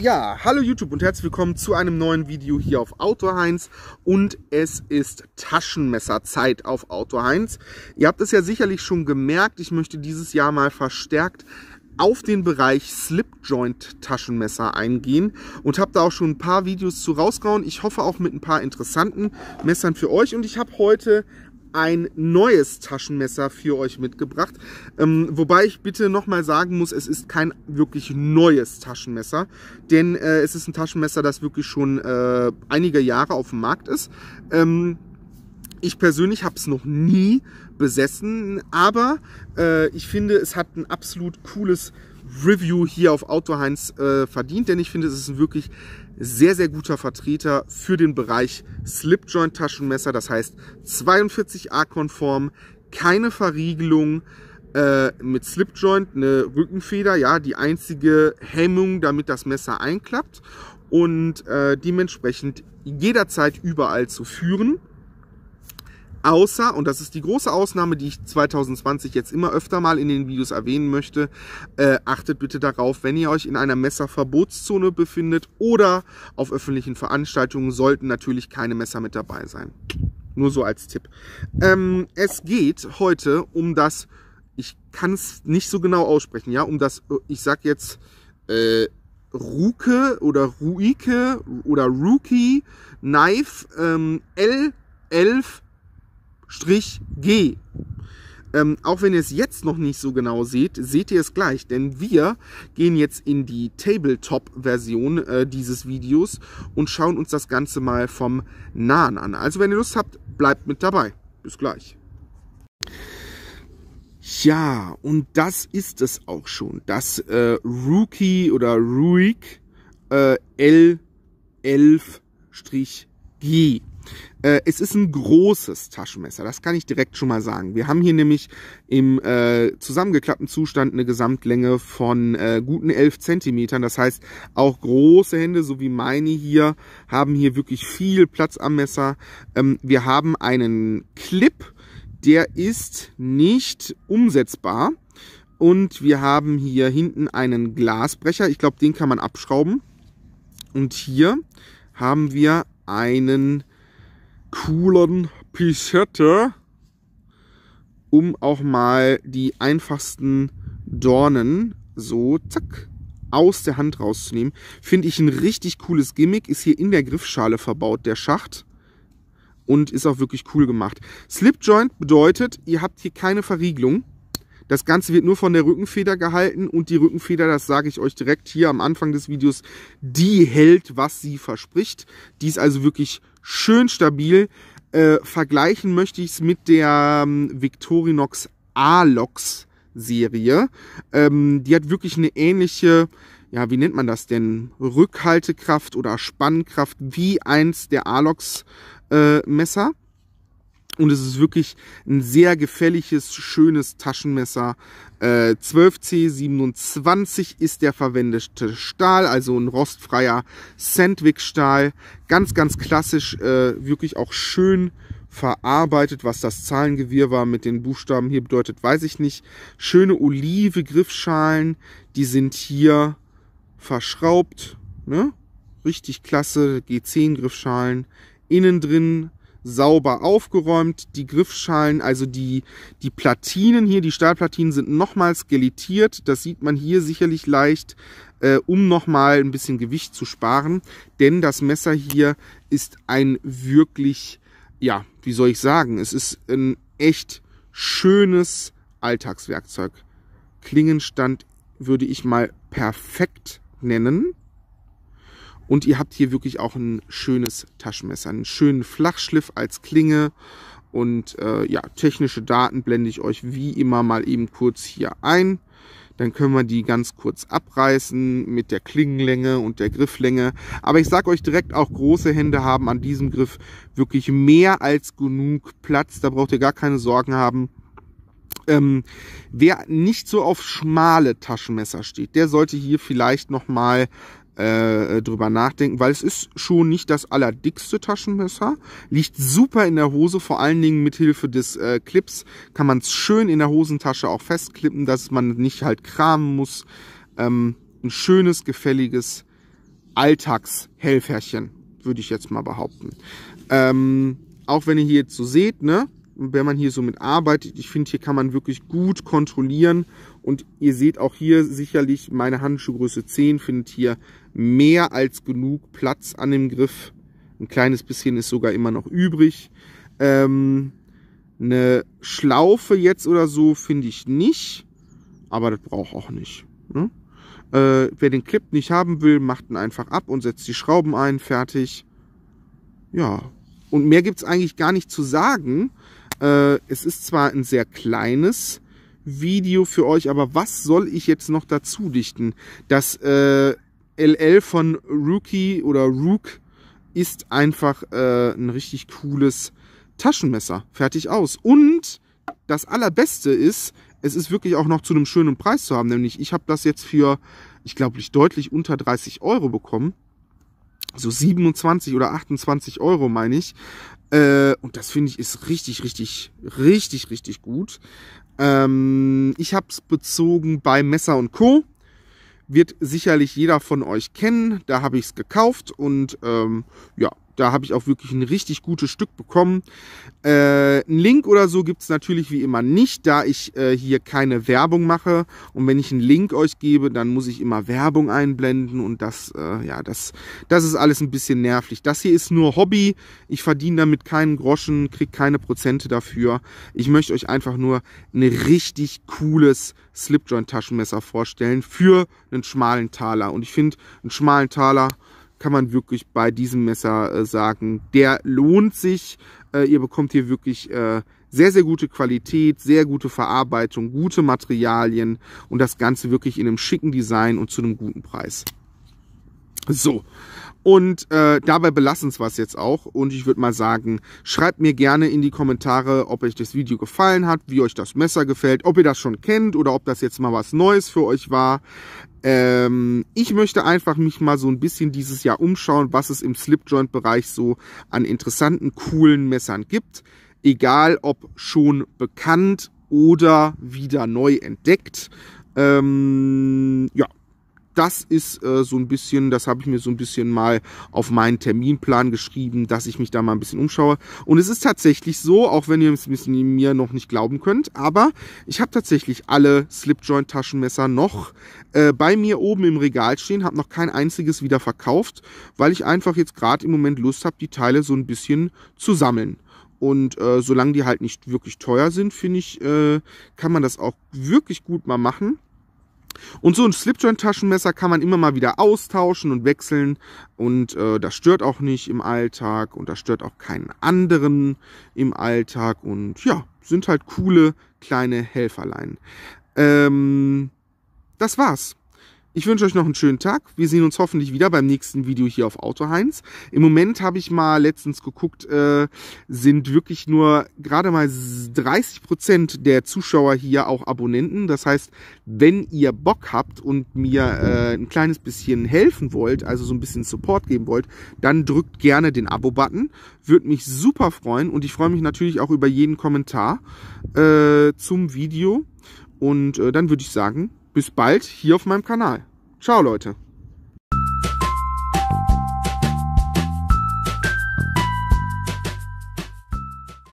Ja, hallo YouTube und herzlich willkommen zu einem neuen Video hier auf Outdoor Heinz und es ist Taschenmesserzeit auf Outdoor Heinz. Ihr habt es ja sicherlich schon gemerkt, ich möchte dieses Jahr mal verstärkt auf den Bereich Slipjoint Taschenmesser eingehen und habe da auch schon ein paar Videos zu rausgehauen. Ich hoffe auch mit ein paar interessanten Messern für euch und ich habe heute ein neues Taschenmesser für euch mitgebracht. Ähm, wobei ich bitte nochmal sagen muss, es ist kein wirklich neues Taschenmesser, denn äh, es ist ein Taschenmesser, das wirklich schon äh, einige Jahre auf dem Markt ist. Ähm, ich persönlich habe es noch nie besessen, aber äh, ich finde, es hat ein absolut cooles Review hier auf Autoheinz äh, verdient, denn ich finde, es ist ein wirklich sehr, sehr guter Vertreter für den Bereich Slipjoint Taschenmesser, das heißt 42a-konform, keine Verriegelung, äh, mit Slipjoint eine Rückenfeder, ja, die einzige Hemmung, damit das Messer einklappt und äh, dementsprechend jederzeit überall zu führen. Außer, und das ist die große Ausnahme, die ich 2020 jetzt immer öfter mal in den Videos erwähnen möchte, äh, achtet bitte darauf, wenn ihr euch in einer Messerverbotszone befindet oder auf öffentlichen Veranstaltungen, sollten natürlich keine Messer mit dabei sein. Nur so als Tipp. Ähm, es geht heute um das, ich kann es nicht so genau aussprechen, ja, um das, ich sag jetzt, äh, Ruke oder Ruike oder Rookie Knife ähm, L11 G. Ähm, auch wenn ihr es jetzt noch nicht so genau seht, seht ihr es gleich, denn wir gehen jetzt in die Tabletop-Version äh, dieses Videos und schauen uns das Ganze mal vom Nahen an. Also wenn ihr Lust habt, bleibt mit dabei. Bis gleich. Ja, und das ist es auch schon. Das äh, Rookie oder Ruik äh, L11-G. Äh, es ist ein großes Taschenmesser, das kann ich direkt schon mal sagen. Wir haben hier nämlich im äh, zusammengeklappten Zustand eine Gesamtlänge von äh, guten 11 Zentimetern. Das heißt, auch große Hände, so wie meine hier, haben hier wirklich viel Platz am Messer. Ähm, wir haben einen Clip, der ist nicht umsetzbar. Und wir haben hier hinten einen Glasbrecher. Ich glaube, den kann man abschrauben. Und hier haben wir einen coolen Pisette, um auch mal die einfachsten Dornen so zack aus der Hand rauszunehmen. Finde ich ein richtig cooles Gimmick. Ist hier in der Griffschale verbaut, der Schacht. Und ist auch wirklich cool gemacht. Slipjoint bedeutet, ihr habt hier keine Verriegelung. Das Ganze wird nur von der Rückenfeder gehalten und die Rückenfeder, das sage ich euch direkt hier am Anfang des Videos, die hält, was sie verspricht. Die ist also wirklich schön stabil. Äh, vergleichen möchte ich es mit der ähm, Victorinox Alox Serie. Ähm, die hat wirklich eine ähnliche, ja, wie nennt man das denn? Rückhaltekraft oder Spannkraft wie eins der Alox äh, Messer. Und es ist wirklich ein sehr gefälliges, schönes Taschenmesser. Äh, 12C27 ist der verwendete Stahl, also ein rostfreier sandwich stahl Ganz, ganz klassisch, äh, wirklich auch schön verarbeitet. Was das Zahlengewirr war mit den Buchstaben hier bedeutet, weiß ich nicht. Schöne olive Griffschalen, die sind hier verschraubt. Ne? Richtig klasse, G10-Griffschalen. Innen drin sauber aufgeräumt. Die Griffschalen, also die, die Platinen hier, die Stahlplatinen sind nochmal gelitiert. Das sieht man hier sicherlich leicht, äh, um nochmal ein bisschen Gewicht zu sparen. Denn das Messer hier ist ein wirklich, ja, wie soll ich sagen, es ist ein echt schönes Alltagswerkzeug. Klingenstand würde ich mal perfekt nennen. Und ihr habt hier wirklich auch ein schönes Taschenmesser, einen schönen Flachschliff als Klinge. Und äh, ja, technische Daten blende ich euch wie immer mal eben kurz hier ein. Dann können wir die ganz kurz abreißen mit der Klingenlänge und der Grifflänge. Aber ich sage euch direkt, auch große Hände haben an diesem Griff wirklich mehr als genug Platz. Da braucht ihr gar keine Sorgen haben. Ähm, wer nicht so auf schmale Taschenmesser steht, der sollte hier vielleicht nochmal äh, äh, drüber nachdenken, weil es ist schon nicht das allerdickste Taschenmesser, liegt super in der Hose, vor allen Dingen mit Hilfe des äh, Clips kann man es schön in der Hosentasche auch festklippen, dass man nicht halt kramen muss. Ähm, ein schönes, gefälliges Alltagshelferchen, würde ich jetzt mal behaupten. Ähm, auch wenn ihr hier jetzt so seht, ne, wenn man hier so mit arbeitet. Ich finde, hier kann man wirklich gut kontrollieren und ihr seht auch hier sicherlich, meine Handschuhgröße 10 findet hier mehr als genug Platz an dem Griff. Ein kleines bisschen ist sogar immer noch übrig. Ähm, eine Schlaufe jetzt oder so finde ich nicht, aber das braucht auch nicht. Ne? Äh, wer den Clip nicht haben will, macht ihn einfach ab und setzt die Schrauben ein, fertig. Ja, und mehr gibt es eigentlich gar nicht zu sagen. Äh, es ist zwar ein sehr kleines Video für euch, aber was soll ich jetzt noch dazu dichten? Das äh, LL von Rookie oder Rook ist einfach äh, ein richtig cooles Taschenmesser. Fertig aus. Und das allerbeste ist, es ist wirklich auch noch zu einem schönen Preis zu haben. Nämlich, ich habe das jetzt für, ich glaube, ich deutlich unter 30 Euro bekommen. So 27 oder 28 Euro meine ich. Äh, und das finde ich ist richtig, richtig, richtig, richtig gut. Ähm, ich habe es bezogen bei Messer und Co. Wird sicherlich jeder von euch kennen. Da habe ich es gekauft und ähm, ja, da habe ich auch wirklich ein richtig gutes Stück bekommen. Äh, einen Link oder so gibt es natürlich wie immer nicht, da ich äh, hier keine Werbung mache. Und wenn ich einen Link euch gebe, dann muss ich immer Werbung einblenden. Und das, äh, ja, das, das ist alles ein bisschen nervig. Das hier ist nur Hobby. Ich verdiene damit keinen Groschen, kriege keine Prozente dafür. Ich möchte euch einfach nur ein richtig cooles Slipjoint-Taschenmesser vorstellen für einen schmalen Taler. Und ich finde, einen schmalen Taler kann man wirklich bei diesem Messer äh, sagen, der lohnt sich. Äh, ihr bekommt hier wirklich äh, sehr, sehr gute Qualität, sehr gute Verarbeitung, gute Materialien und das Ganze wirklich in einem schicken Design und zu einem guten Preis. So, und äh, dabei belassen es was jetzt auch. Und ich würde mal sagen, schreibt mir gerne in die Kommentare, ob euch das Video gefallen hat, wie euch das Messer gefällt, ob ihr das schon kennt oder ob das jetzt mal was Neues für euch war. Ähm, ich möchte einfach mich mal so ein bisschen dieses Jahr umschauen, was es im Slipjoint-Bereich so an interessanten, coolen Messern gibt. Egal ob schon bekannt oder wieder neu entdeckt. Ähm, ja, das ist äh, so ein bisschen, das habe ich mir so ein bisschen mal auf meinen Terminplan geschrieben, dass ich mich da mal ein bisschen umschaue. Und es ist tatsächlich so, auch wenn ihr es mir noch nicht glauben könnt, aber ich habe tatsächlich alle Slipjoint-Taschenmesser noch äh, bei mir oben im Regal stehen, habe noch kein einziges wieder verkauft, weil ich einfach jetzt gerade im Moment Lust habe, die Teile so ein bisschen zu sammeln. Und äh, solange die halt nicht wirklich teuer sind, finde ich, äh, kann man das auch wirklich gut mal machen. Und so ein Slipjoint-Taschenmesser kann man immer mal wieder austauschen und wechseln und äh, das stört auch nicht im Alltag und das stört auch keinen anderen im Alltag und ja, sind halt coole kleine Helferlein. Ähm, das war's. Ich wünsche euch noch einen schönen Tag. Wir sehen uns hoffentlich wieder beim nächsten Video hier auf Autoheinz. Im Moment habe ich mal letztens geguckt, äh, sind wirklich nur gerade mal 30% Prozent der Zuschauer hier auch Abonnenten. Das heißt, wenn ihr Bock habt und mir äh, ein kleines bisschen helfen wollt, also so ein bisschen Support geben wollt, dann drückt gerne den Abo-Button. Würde mich super freuen und ich freue mich natürlich auch über jeden Kommentar äh, zum Video. Und äh, dann würde ich sagen, bis bald hier auf meinem Kanal. Ciao Leute.